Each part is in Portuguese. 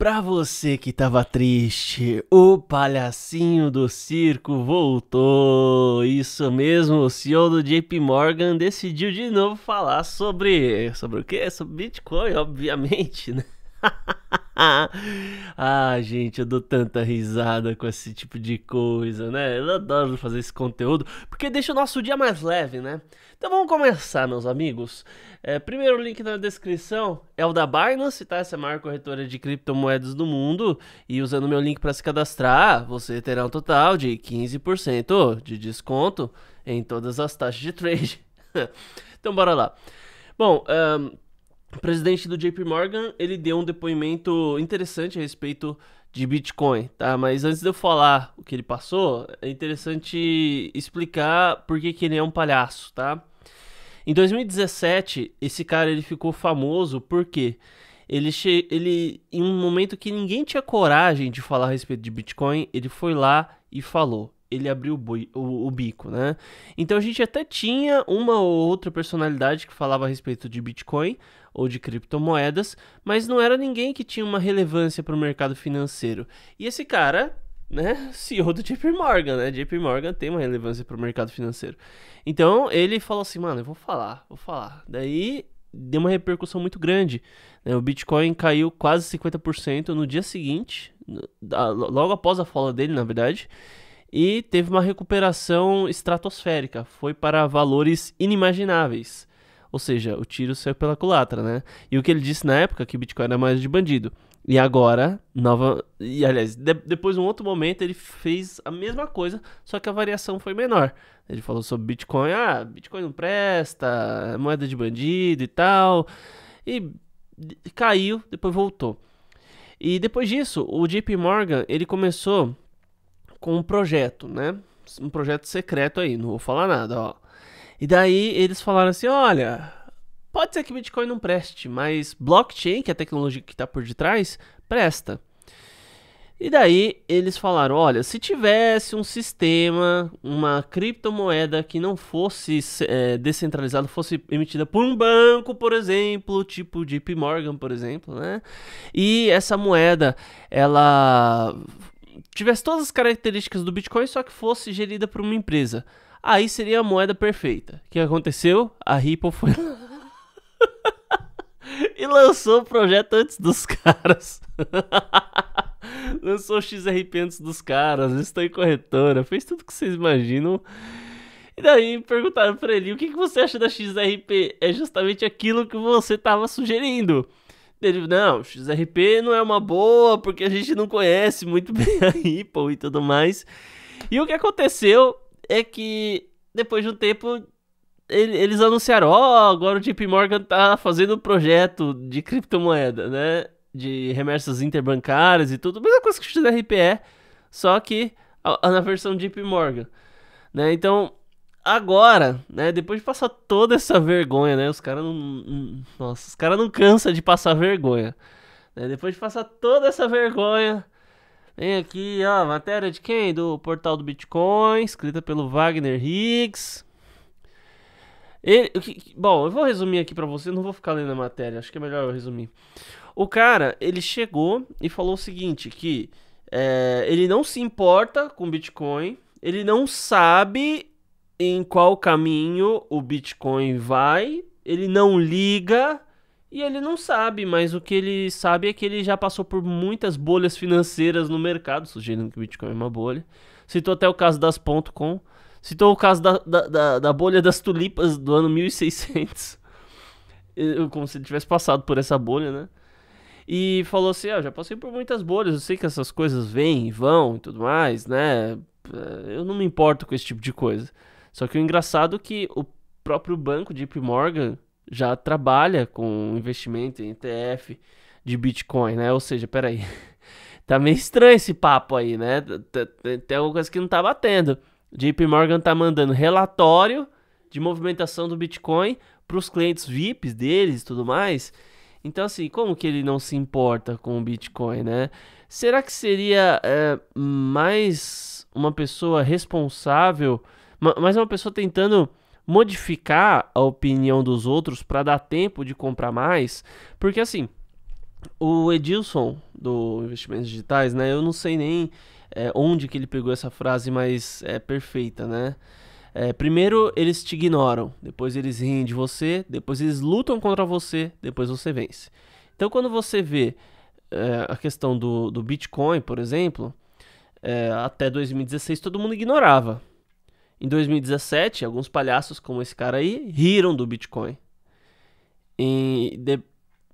Pra você que tava triste, o palhacinho do circo voltou. Isso mesmo, o CEO do JP Morgan decidiu de novo falar sobre sobre o quê? Sobre Bitcoin, obviamente, né? ah, gente, eu dou tanta risada com esse tipo de coisa, né? Eu adoro fazer esse conteúdo porque deixa o nosso dia mais leve, né? Então vamos começar, meus amigos. É, primeiro o link na descrição é o da Binance, tá? Essa é a maior corretora de criptomoedas do mundo. E usando meu link para se cadastrar, você terá um total de 15% de desconto em todas as taxas de trade. então bora lá. Bom, um, o presidente do JP Morgan, ele deu um depoimento interessante a respeito de Bitcoin, tá? Mas antes de eu falar o que ele passou, é interessante explicar por que, que ele é um palhaço, tá? Em 2017, esse cara ele ficou famoso porque ele, ele em um momento que ninguém tinha coragem de falar a respeito de Bitcoin, ele foi lá e falou ele abriu o, o, o, bico, né? Então a gente até tinha uma ou outra personalidade que falava a respeito de Bitcoin, ou de criptomoedas, mas não era ninguém que tinha uma relevância para o mercado financeiro. E esse cara, né, CEO do JP Morgan, né? JP Morgan tem uma relevância para o mercado financeiro. Então ele falou assim, mano, eu vou falar, vou falar. Daí deu uma repercussão muito grande. Né? O Bitcoin caiu quase 50% no dia seguinte, logo após a fala dele, na verdade e teve uma recuperação estratosférica, foi para valores inimagináveis. Ou seja, o tiro saiu pela culatra, né? E o que ele disse na época que Bitcoin era mais de bandido. E agora, nova. E aliás, de... depois um outro momento ele fez a mesma coisa, só que a variação foi menor. Ele falou sobre Bitcoin, ah, Bitcoin não presta, é moeda de bandido e tal. E caiu, depois voltou. E depois disso, o JP Morgan, ele começou com um projeto, né? Um projeto secreto aí, não vou falar nada, ó e daí eles falaram assim: olha, pode ser que Bitcoin não preste, mas blockchain, que é a tecnologia que está por detrás, presta. E daí eles falaram: olha, se tivesse um sistema, uma criptomoeda que não fosse é, descentralizada, fosse emitida por um banco, por exemplo, tipo JP Morgan, por exemplo, né? E essa moeda ela tivesse todas as características do Bitcoin, só que fosse gerida por uma empresa. Aí seria a moeda perfeita. O que aconteceu? A Ripple foi e lançou o projeto antes dos caras. lançou o XRP antes dos caras, estou em corretora, fez tudo que vocês imaginam. E daí perguntaram para ele: o que, que você acha da XRP? É justamente aquilo que você estava sugerindo. Ele, não, XRP não é uma boa porque a gente não conhece muito bem a Ripple e tudo mais. E o que aconteceu é que depois de um tempo eles anunciaram, ó, oh, agora o JP Morgan tá fazendo um projeto de criptomoeda, né? De remessas interbancárias e tudo, mesma coisa que o da RPE, é, só que na versão JP Morgan, né? Então, agora, né, depois de passar toda essa vergonha, né? Os caras não, nossa, os caras não cansa de passar vergonha. Né? Depois de passar toda essa vergonha, Vem aqui, ó, matéria de quem? Do portal do Bitcoin, escrita pelo Wagner Higgs. Ele, que, bom, eu vou resumir aqui para você, não vou ficar lendo a matéria, acho que é melhor eu resumir. O cara, ele chegou e falou o seguinte, que é, ele não se importa com Bitcoin, ele não sabe em qual caminho o Bitcoin vai, ele não liga, e ele não sabe, mas o que ele sabe é que ele já passou por muitas bolhas financeiras no mercado, sugerindo que o Bitcoin é uma bolha. Citou até o caso das .com, citou o caso da, da, da, da bolha das tulipas do ano 1600, como se ele tivesse passado por essa bolha, né? E falou assim, ah, já passei por muitas bolhas, eu sei que essas coisas vêm e vão e tudo mais, né? É, eu não me importo com esse tipo de coisa. Só que o engraçado é que o próprio banco, JP Morgan já trabalha com investimento em ETF de Bitcoin, né? Ou seja, peraí, tá meio estranho esse papo aí, né? Tem alguma coisa que não tá batendo. JP Morgan tá mandando relatório de movimentação do Bitcoin para os clientes VIPs deles e tudo mais. Então, assim, como que ele não se importa com o Bitcoin, né? Será que seria é, mais uma pessoa responsável, mais uma pessoa tentando modificar a opinião dos outros para dar tempo de comprar mais, porque assim, o Edilson do Investimentos Digitais, né? Eu não sei nem é, onde que ele pegou essa frase, mas é perfeita, né? É, primeiro eles te ignoram, depois eles riem de você, depois eles lutam contra você, depois você vence. Então quando você vê é, a questão do, do Bitcoin, por exemplo, é, até 2016 todo mundo ignorava. Em 2017, alguns palhaços como esse cara aí riram do Bitcoin. E, de,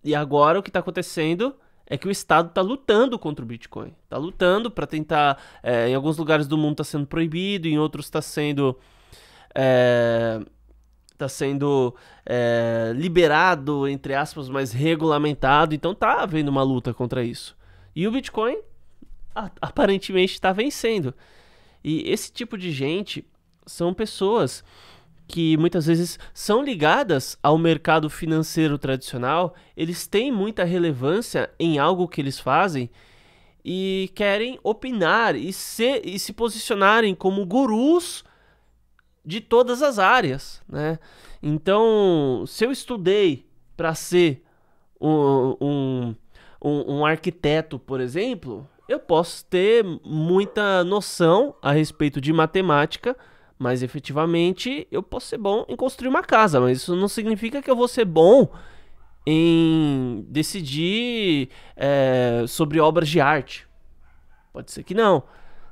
e agora o que está acontecendo é que o Estado está lutando contra o Bitcoin. Está lutando para tentar. É, em alguns lugares do mundo está sendo proibido, em outros está sendo. Está eh, sendo é, liberado, entre aspas, mas regulamentado. Então está havendo uma luta contra isso. E o Bitcoin aparentemente está vencendo. E esse tipo de gente são pessoas que muitas vezes são ligadas ao mercado financeiro tradicional, eles têm muita relevância em algo que eles fazem e querem opinar e, ser, e se posicionarem como gurus de todas as áreas, né? Então, se eu estudei para ser um, um, um, um arquiteto, por exemplo, eu posso ter muita noção a respeito de matemática, mas efetivamente eu posso ser bom em construir uma casa, mas isso não significa que eu vou ser bom em decidir é, sobre obras de arte. Pode ser que não.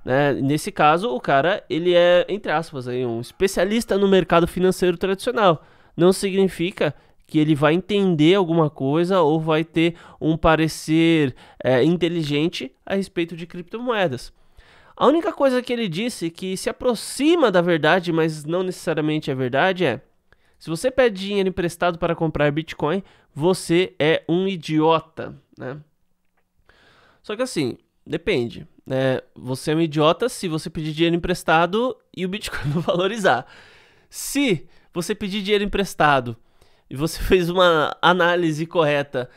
Né? Nesse caso, o cara ele é, entre aspas, aí, um especialista no mercado financeiro tradicional. Não significa que ele vai entender alguma coisa ou vai ter um parecer é, inteligente a respeito de criptomoedas. A única coisa que ele disse que se aproxima da verdade, mas não necessariamente é verdade, é: se você pede dinheiro emprestado para comprar Bitcoin, você é um idiota, né? Só que assim, depende. Né? Você é um idiota se você pedir dinheiro emprestado e o Bitcoin não valorizar. Se você pedir dinheiro emprestado e você fez uma análise correta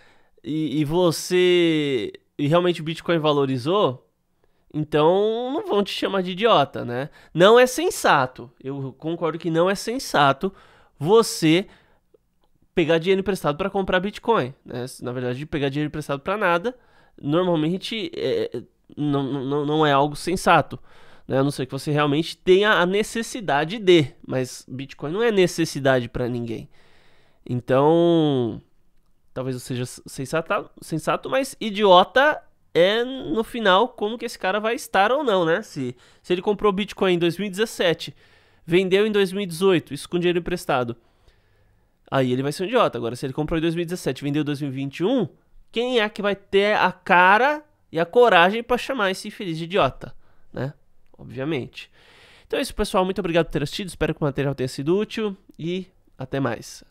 e, e você e realmente o Bitcoin valorizou, então não vão te chamar de idiota, né? Não é sensato. Eu concordo que não é sensato você pegar dinheiro emprestado para comprar Bitcoin. Né? Na verdade, pegar dinheiro emprestado para nada, normalmente é, não, não, não é algo sensato. Né? A não ser que você realmente tenha a necessidade de. Mas Bitcoin não é necessidade para ninguém. Então, talvez eu seja sensato, sensato, mas idiota é no final como que esse cara vai estar ou não, né? Se, se ele comprou Bitcoin em 2017, vendeu em 2018, isso com dinheiro emprestado. Aí ele vai ser um idiota. Agora, se ele comprou em 2017, vendeu em 2021, quem é que vai ter a cara e a coragem para chamar esse infeliz de idiota, né? Obviamente. Então é isso, pessoal. Muito obrigado por ter assistido. Espero que o material tenha sido útil e até mais.